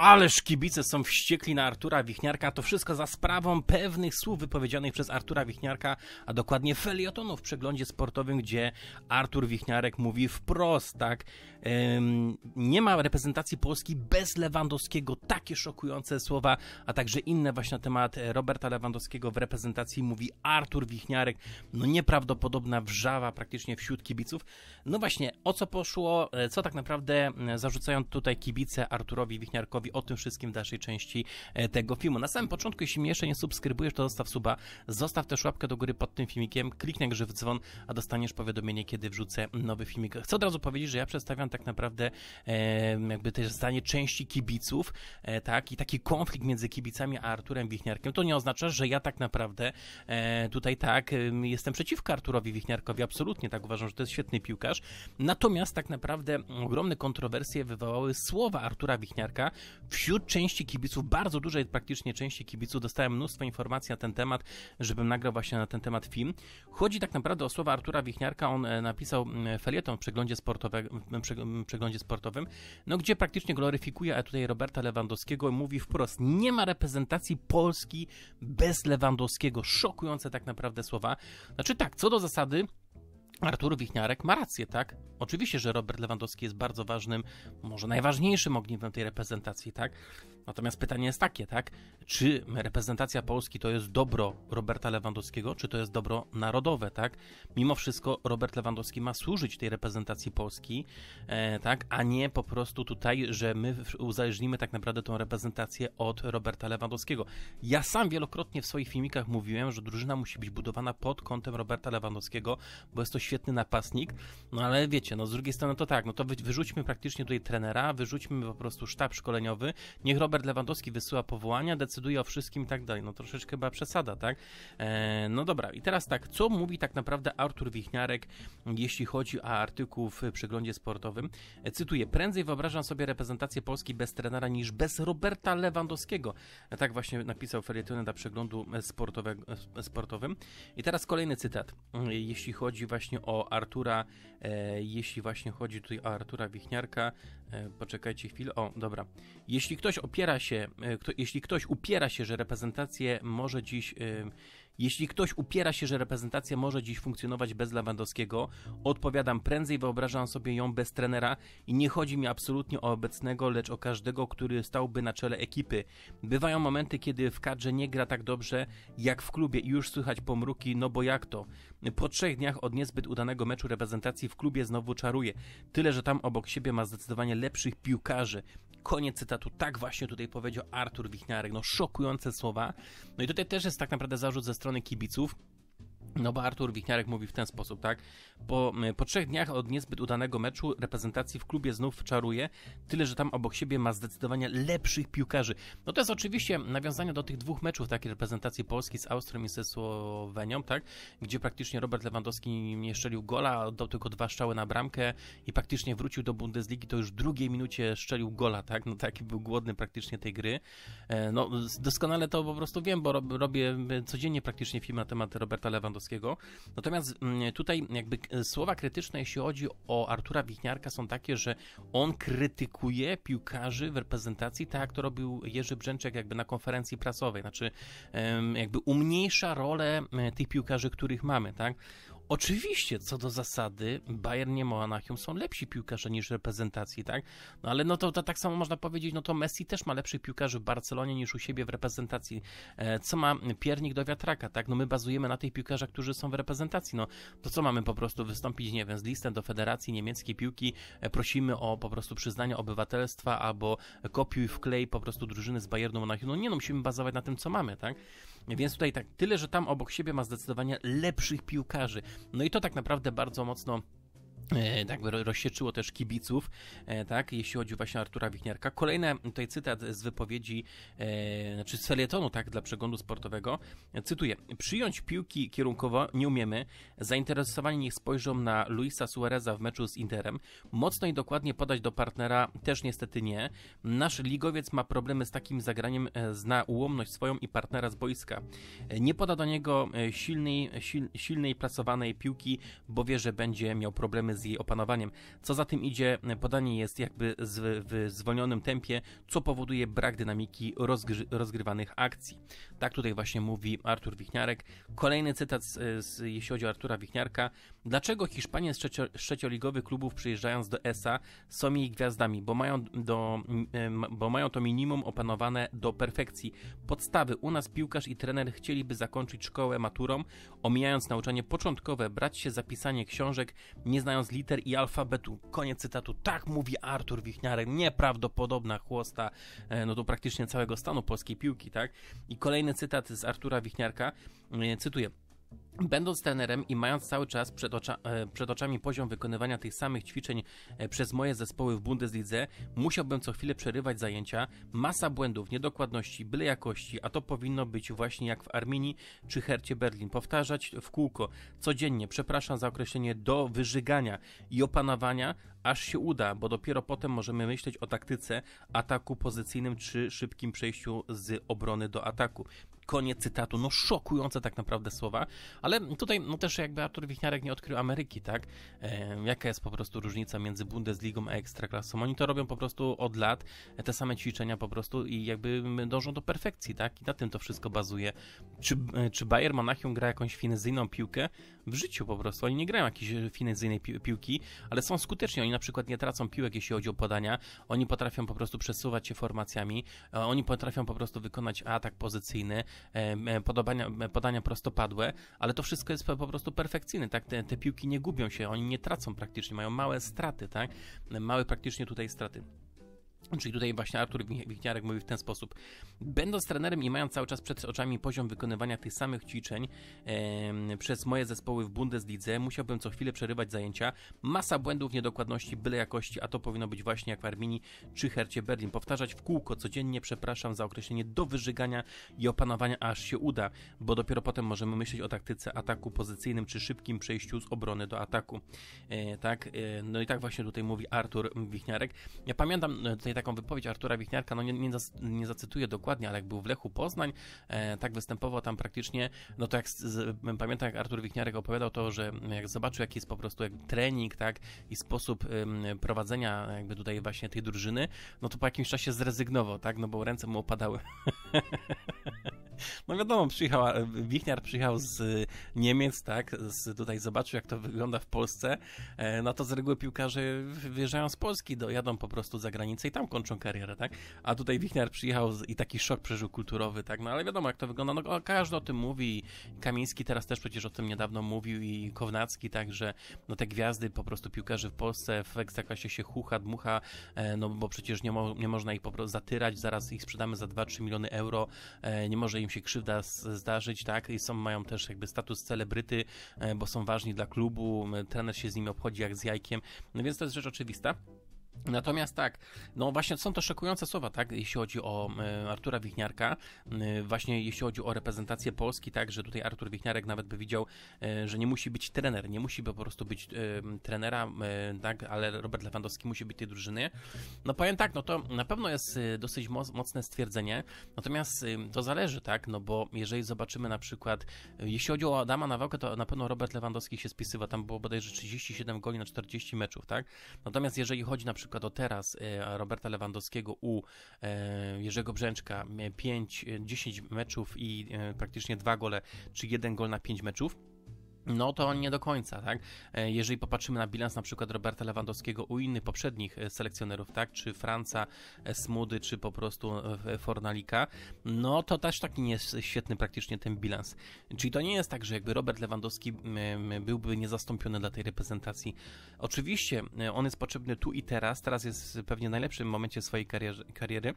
Ależ kibice są wściekli na Artura Wichniarka. To wszystko za sprawą pewnych słów wypowiedzianych przez Artura Wichniarka, a dokładnie felietonu w przeglądzie sportowym, gdzie Artur Wichniarek mówi wprost, tak? Ym, nie ma reprezentacji Polski bez Lewandowskiego. Takie szokujące słowa, a także inne właśnie na temat Roberta Lewandowskiego w reprezentacji mówi Artur Wichniarek. No nieprawdopodobna wrzawa praktycznie wśród kibiców. No właśnie, o co poszło, e, co tak naprawdę e, zarzucają tutaj kibice Arturowi Wichniarkowi mówi o tym wszystkim w dalszej części e, tego filmu. Na samym początku, jeśli mnie jeszcze nie subskrybujesz, to zostaw suba, zostaw też łapkę do góry pod tym filmikiem, kliknij grzyw dzwon, a dostaniesz powiadomienie, kiedy wrzucę nowy filmik. Chcę od razu powiedzieć, że ja przedstawiam tak naprawdę e, jakby też zdanie części kibiców, e, tak, i taki konflikt między kibicami a Arturem Wichniarkiem. To nie oznacza, że ja tak naprawdę e, tutaj tak jestem przeciwko Arturowi Wichniarkowi, absolutnie tak uważam, że to jest świetny piłkarz. Natomiast tak naprawdę mm, ogromne kontrowersje wywołały słowa Artura Wichniarka, wśród części kibiców, bardzo dużej praktycznie części kibiców, dostałem mnóstwo informacji na ten temat, żebym nagrał właśnie na ten temat film. Chodzi tak naprawdę o słowa Artura Wichniarka, on e, napisał felieton w przeglądzie, przeglądzie sportowym, no gdzie praktycznie gloryfikuje, a tutaj Roberta Lewandowskiego mówi wprost, nie ma reprezentacji Polski bez Lewandowskiego. Szokujące tak naprawdę słowa. Znaczy tak, co do zasady, Artur Wichniarek ma rację, tak? Oczywiście, że Robert Lewandowski jest bardzo ważnym, może najważniejszym ogniwem tej reprezentacji, tak? Natomiast pytanie jest takie, tak? Czy reprezentacja Polski to jest dobro Roberta Lewandowskiego, czy to jest dobro narodowe, tak? Mimo wszystko Robert Lewandowski ma służyć tej reprezentacji Polski, e, tak? A nie po prostu tutaj, że my uzależnimy tak naprawdę tą reprezentację od Roberta Lewandowskiego. Ja sam wielokrotnie w swoich filmikach mówiłem, że drużyna musi być budowana pod kątem Roberta Lewandowskiego, bo jest to świetny napastnik, no ale wiecie, no z drugiej strony to tak, no to wy, wyrzućmy praktycznie tutaj trenera, wyrzućmy po prostu sztab szkoleniowy, niech Robert Lewandowski wysyła powołania, decyduje o wszystkim i tak dalej, no troszeczkę chyba przesada, tak? E, no dobra, i teraz tak, co mówi tak naprawdę Artur Wichniarek, jeśli chodzi o artykuł w przeglądzie sportowym? E, cytuję, prędzej wyobrażam sobie reprezentację Polski bez trenera niż bez Roberta Lewandowskiego. E, tak właśnie napisał felietonę dla przeglądu sportowego, e, sportowym. I teraz kolejny cytat, e, jeśli chodzi właśnie właśnie o Artura, e, jeśli właśnie chodzi tutaj o Artura Wichniarka, e, poczekajcie chwilę, o dobra, jeśli ktoś opiera się, e, kto, jeśli ktoś upiera się, że reprezentację może dziś jeśli ktoś upiera się, że reprezentacja może dziś funkcjonować bez Lewandowskiego, odpowiadam prędzej wyobrażam sobie ją bez trenera i nie chodzi mi absolutnie o obecnego, lecz o każdego, który stałby na czele ekipy. Bywają momenty, kiedy w kadrze nie gra tak dobrze jak w klubie i już słychać pomruki, no bo jak to? Po trzech dniach od niezbyt udanego meczu reprezentacji w klubie znowu czaruje. Tyle, że tam obok siebie ma zdecydowanie lepszych piłkarzy. Koniec cytatu. Tak właśnie tutaj powiedział Artur Wichniarek. No szokujące słowa. No i tutaj też jest tak naprawdę zarzut ze strony kibiców, no bo Artur Wichniarek mówi w ten sposób, tak? Po, y, po trzech dniach od niezbyt udanego meczu reprezentacji w klubie znów czaruje, tyle że tam obok siebie ma zdecydowanie lepszych piłkarzy. No to jest oczywiście nawiązanie do tych dwóch meczów takiej reprezentacji Polski z Austrią i ze Słowenią, tak? Gdzie praktycznie Robert Lewandowski nie szczelił gola, oddał tylko dwa strzały na bramkę i praktycznie wrócił do Bundesligi, to już w drugiej minucie szczelił gola, tak? No taki był głodny praktycznie tej gry. E, no doskonale to po prostu wiem, bo robię codziennie praktycznie film na temat Roberta Lewandowskiego Natomiast mm, tutaj jakby słowa krytyczne, jeśli chodzi o Artura Wichniarka, są takie, że on krytykuje piłkarzy w reprezentacji, tak jak to robił Jerzy Brzęczek jakby na konferencji prasowej, znaczy jakby umniejsza rolę e, tych piłkarzy, których mamy, tak? Oczywiście, co do zasady, Bayern nie Monachium są lepsi piłkarze niż reprezentacji, tak? No ale no to, to, tak samo można powiedzieć, no to Messi też ma lepszych piłkarzy w Barcelonie niż u siebie w reprezentacji. E, co ma piernik do wiatraka, tak? No my bazujemy na tych piłkarzach, którzy są w reprezentacji. No to co mamy po prostu wystąpić, nie wiem, z listem do Federacji Niemieckiej Piłki, e, prosimy o po prostu przyznanie obywatelstwa albo kopiuj w klej po prostu drużyny z Bayernu Monachium. No nie, no musimy bazować na tym, co mamy, tak? Więc tutaj tak, tyle, że tam obok siebie ma zdecydowanie lepszych piłkarzy. No i to tak naprawdę bardzo mocno E, tak rozsieczyło też kibiców, e, tak, jeśli chodzi właśnie o Artura Wichniarka. Kolejny tutaj cytat z wypowiedzi, e, znaczy z felietonu, tak, dla przeglądu sportowego. Cytuję. Przyjąć piłki kierunkowo nie umiemy. Zainteresowani niech spojrzą na Luisa Suareza w meczu z Interem. Mocno i dokładnie podać do partnera też niestety nie. Nasz ligowiec ma problemy z takim zagraniem, zna ułomność swoją i partnera z boiska. Nie poda do niego silnej, silnej plasowanej piłki, bo wie, że będzie miał problemy z jej opanowaniem. Co za tym idzie, podanie jest jakby z, w zwolnionym tempie, co powoduje brak dynamiki rozgry, rozgrywanych akcji. Tak tutaj właśnie mówi Artur Wichniarek. Kolejny cytat, z, z, jeśli chodzi o Artura Wichniarka. Dlaczego Hiszpanie z, trzecio, trzecioligowych klubów przyjeżdżając do ESA są jej gwiazdami? Bo mają, do, bo mają to minimum opanowane do perfekcji. Podstawy. U nas piłkarz i trener chcieliby zakończyć szkołę maturą, omijając nauczanie początkowe, brać się za pisanie książek, nie znając z liter i alfabetu. Koniec cytatu. Tak mówi Artur Wichniarek. Nieprawdopodobna chłosta, e, no to praktycznie całego stanu polskiej piłki, tak? I kolejny cytat z Artura Wichniarka. E, cytuję. Będąc trenerem i mając cały czas przed, ocza, e, przed, oczami poziom wykonywania tych samych ćwiczeń e, przez moje zespoły w Bundeslidze, musiałbym co chwilę przerywać zajęcia. Masa błędów, niedokładności, byle jakości, a to powinno być właśnie jak w Arminii czy Hercie Berlin. Powtarzać w kółko, codziennie, przepraszam za określenie, do wyżygania i opanowania, aż się uda, bo dopiero potem możemy myśleć o taktyce, ataku pozycyjnym czy szybkim przejściu z obrony do ataku. Koniec cytatu. No szokujące tak naprawdę słowa, ale tutaj no też jakby Artur Wichniarek nie odkrył Ameryki, tak? E, jaka jest po prostu różnica między Bundesligą a Ekstraklasą? Oni to robią po prostu od lat, e, te same ćwiczenia po prostu i jakby dążą do perfekcji, tak? I na tym to wszystko bazuje. Czy, e, czy Bayern Monachium gra jakąś finezyjną piłkę? W życiu po prostu. Oni nie grają jakiejś finezyjnej pi piłki, ale są skuteczni. Oni na przykład nie tracą piłek, jeśli chodzi o podania. Oni potrafią po prostu przesuwać się formacjami. E, oni potrafią po prostu wykonać atak pozycyjny. E, e, podania, podania prostopadłe, ale to wszystko jest po prostu perfekcyjne, tak? Te, te piłki nie gubią się, oni nie tracą praktycznie, mają małe straty, tak? Małe praktycznie tutaj straty. Czyli tutaj właśnie Artur Wichniarek mówi w ten sposób. Będąc trenerem i mając cały czas przed oczami poziom wykonywania tych samych ćwiczeń e, przez moje zespoły w Bundeslidze, musiałbym co chwilę przerywać zajęcia. Masa błędów, niedokładności, byle jakości, a to powinno być właśnie jak w Arminii czy Hercie Berlin. Powtarzać w kółko codziennie, przepraszam za określenie, do wyżygania i opanowania, aż się uda, bo dopiero potem możemy myśleć o taktyce ataku pozycyjnym czy szybkim przejściu z obrony do ataku. E, tak, e, no i tak właśnie tutaj mówi Artur Wichniarek. Ja pamiętam e, tutaj taką wypowiedź Artura Wichniarka, no nie, nie, nie zacytuję dokładnie, ale jak był w Lechu Poznań, e, tak występował tam praktycznie, no to jak z, z, pamiętam, jak Artur Wichniarek opowiadał to, że jak zobaczył, jaki jest po prostu jak trening, tak, i sposób ym, prowadzenia jakby tutaj właśnie tej drużyny, no to po jakimś czasie zrezygnował, tak, no bo ręce mu opadały. No wiadomo, przyjechała, e, Wichniar przyjechał z e, Niemiec, tak, z, tutaj zobaczył jak to wygląda w Polsce, e, no to z reguły piłkarze wyjeżdżają z Polski, dojadą po prostu za granicę i tam kończą karierę, tak, a tutaj Wichniar przyjechał i taki szok przeżył kulturowy, tak, no ale wiadomo jak to wygląda, no każdy o tym mówi, Kamiński teraz też przecież o tym niedawno mówił i Kownacki, także no te gwiazdy po prostu piłkarzy w Polsce w Ekstraklasie się hucha, dmucha, no bo przecież nie, mo nie można ich po prostu zatyrać, zaraz ich sprzedamy za 2-3 miliony euro, nie może im im się krzywda zdarzyć, tak? I są, mają też jakby status celebryty, e, bo są ważni dla klubu, e, trener się z nimi obchodzi jak z jajkiem, no więc to jest rzecz oczywista. Natomiast tak, no właśnie są to szokujące słowa, tak, jeśli chodzi o e, Artura Wichniarka, e, właśnie jeśli chodzi o reprezentację Polski, tak, że tutaj Artur Wichniarek nawet by widział, e, że nie musi być trener, nie musi po prostu być trenera, tak, ale Robert Lewandowski musi być tej drużyny. No powiem tak, no to na pewno jest dosyć mocne stwierdzenie, natomiast to zależy, tak, no bo jeżeli zobaczymy na przykład, jeśli chodzi o Adama Nawałkę, to na pewno Robert Lewandowski się spisywa, tam było bodajże 37 goli na 40 meczów, tak, natomiast jeżeli chodzi na przykład przykład o teraz e, Roberta Lewandowskiego u e, Jerzego Brzęczka 5, e, 10 meczów i praktycznie dwa gole, czy jeden gol na 5 meczów no to nie do końca, tak? E, jeżeli popatrzymy na bilans na przykład Roberta Lewandowskiego u innych poprzednich e, selekcjonerów, tak? Czy Franca e, Smudy, czy po prostu Fornalika, no to też taki nie jest świetny praktycznie ten bilans. Czyli to nie jest tak, że jakby Robert Lewandowski byłby niezastąpiony dla tej reprezentacji. Oczywiście on jest potrzebny tu i teraz, teraz jest pewnie najlepszym momencie swojej kariery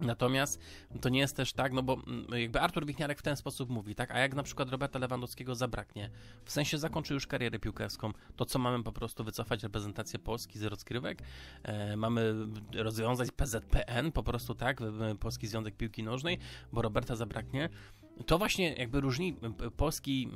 Natomiast to nie jest też tak, no bo mm, jakby Artur Wichniarek w ten sposób mówi, tak? A jak na przykład Roberta Lewandowskiego zabraknie, w sensie zakończy już karierę piłkarską, to co mamy po prostu wycofać reprezentację Polski z rozgrywek? E, mamy rozwiązać PZPN po prostu, tak? Polski Związek Piłki Nożnej, bo Roberta zabraknie to właśnie jakby różni polski,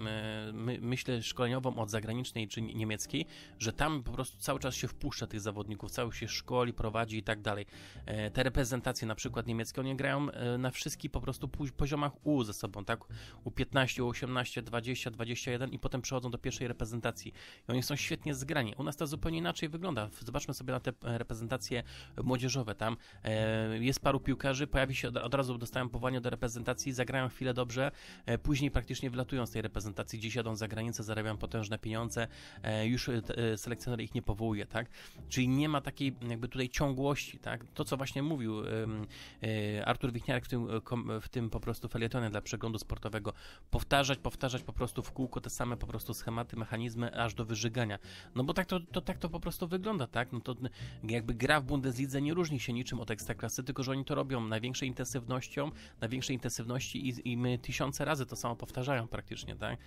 my, myślę, szkoleniową od zagranicznej czy niemieckiej, że tam po prostu cały czas się wpuszcza tych zawodników, cały się szkoli, prowadzi i tak dalej. E, te reprezentacje na przykład niemieckie, oni grają e, na wszystkich po prostu poziomach U ze sobą, tak? U 15, U 18, 20, 21 i potem przechodzą do pierwszej reprezentacji. I oni są świetnie zgrani. U nas to zupełnie inaczej wygląda. Zobaczmy sobie na te e, reprezentacje młodzieżowe. Tam jest paru piłkarzy, pojawi się, od razu dostają powołanie do reprezentacji, zagrają chwilę do dobrze. E, później praktycznie wylatują z tej reprezentacji, gdzieś jadą za granicę, zarabiają potężne pieniądze, e, już e, selekcjoner ich nie powołuje, tak? Czyli nie ma takiej jakby tutaj ciągłości, tak? To, co właśnie mówił Artur Wichniarek w tym, w tym po prostu felietonie dla przeglądu sportowego, powtarzać, powtarzać po prostu w kółko te same po prostu schematy, mechanizmy, aż do wyżygania. No bo tak to, to, tak to po prostu wygląda, tak? No to jakby gra w Bundeslidze nie różni się niczym od Ekstraklasy, tylko że oni to robią największej intensywnością, największej intensywności i, i my tysiące razy to samo powtarzają praktycznie, tak?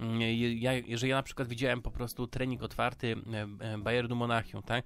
Mm, ja, jeżeli ja na przykład widziałem po prostu trening otwarty e, e, Bayernu Monachium, tak?